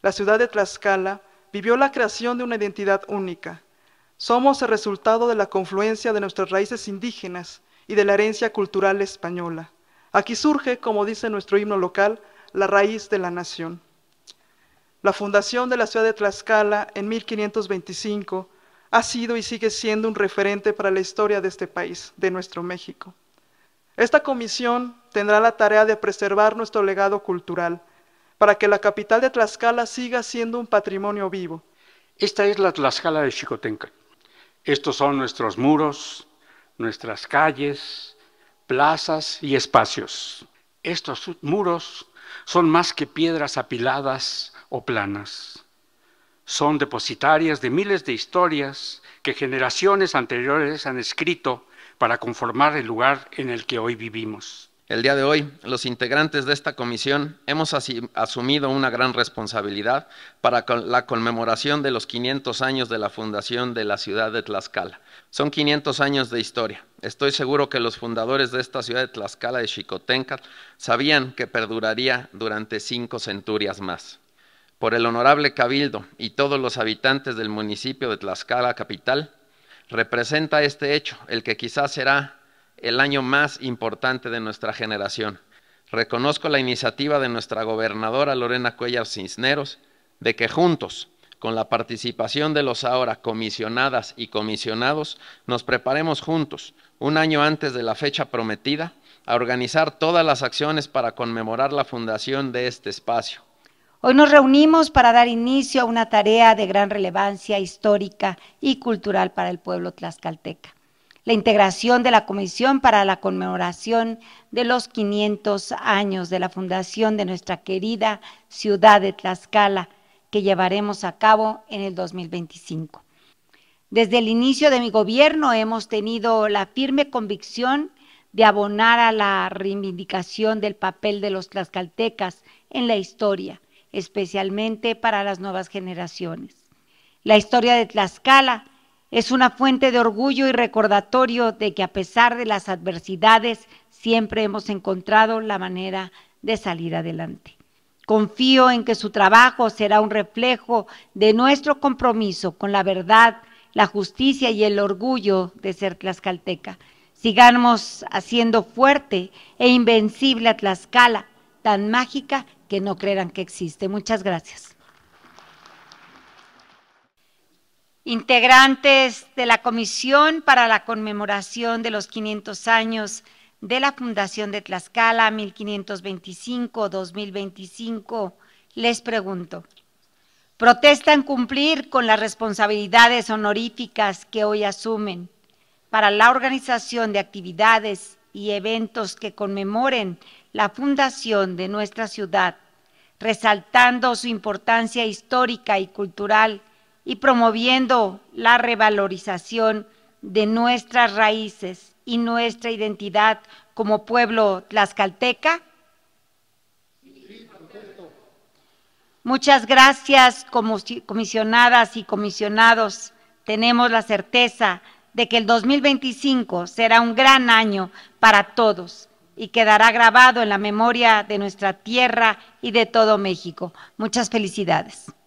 La ciudad de Tlaxcala vivió la creación de una identidad única. Somos el resultado de la confluencia de nuestras raíces indígenas y de la herencia cultural española. Aquí surge, como dice nuestro himno local, la raíz de la nación. La fundación de la ciudad de Tlaxcala en 1525 ha sido y sigue siendo un referente para la historia de este país, de nuestro México. Esta comisión tendrá la tarea de preservar nuestro legado cultural, para que la capital de Tlaxcala siga siendo un patrimonio vivo. Esta es la Tlaxcala de Chicotenca. Estos son nuestros muros, nuestras calles, plazas y espacios. Estos muros son más que piedras apiladas o planas. Son depositarias de miles de historias que generaciones anteriores han escrito para conformar el lugar en el que hoy vivimos. El día de hoy, los integrantes de esta comisión hemos asumido una gran responsabilidad para la conmemoración de los 500 años de la fundación de la ciudad de Tlaxcala. Son 500 años de historia. Estoy seguro que los fundadores de esta ciudad de Tlaxcala de Xicotencat sabían que perduraría durante cinco centurias más. Por el honorable Cabildo y todos los habitantes del municipio de Tlaxcala Capital, representa este hecho el que quizás será el año más importante de nuestra generación. Reconozco la iniciativa de nuestra gobernadora Lorena Cuellar Cisneros de que juntos, con la participación de los ahora comisionadas y comisionados, nos preparemos juntos, un año antes de la fecha prometida, a organizar todas las acciones para conmemorar la fundación de este espacio. Hoy nos reunimos para dar inicio a una tarea de gran relevancia histórica y cultural para el pueblo tlaxcalteca la integración de la Comisión para la conmemoración de los 500 años de la fundación de nuestra querida ciudad de Tlaxcala, que llevaremos a cabo en el 2025. Desde el inicio de mi gobierno hemos tenido la firme convicción de abonar a la reivindicación del papel de los tlaxcaltecas en la historia, especialmente para las nuevas generaciones. La historia de Tlaxcala es una fuente de orgullo y recordatorio de que a pesar de las adversidades, siempre hemos encontrado la manera de salir adelante. Confío en que su trabajo será un reflejo de nuestro compromiso con la verdad, la justicia y el orgullo de ser tlaxcalteca. Sigamos haciendo fuerte e invencible a Tlaxcala, tan mágica que no creeran que existe. Muchas gracias. integrantes de la Comisión para la Conmemoración de los 500 años de la Fundación de Tlaxcala 1525-2025, les pregunto, ¿protestan cumplir con las responsabilidades honoríficas que hoy asumen para la organización de actividades y eventos que conmemoren la fundación de nuestra ciudad, resaltando su importancia histórica y cultural y promoviendo la revalorización de nuestras raíces y nuestra identidad como pueblo tlaxcalteca? Muchas gracias, como comisionadas y comisionados. Tenemos la certeza de que el 2025 será un gran año para todos y quedará grabado en la memoria de nuestra tierra y de todo México. Muchas felicidades.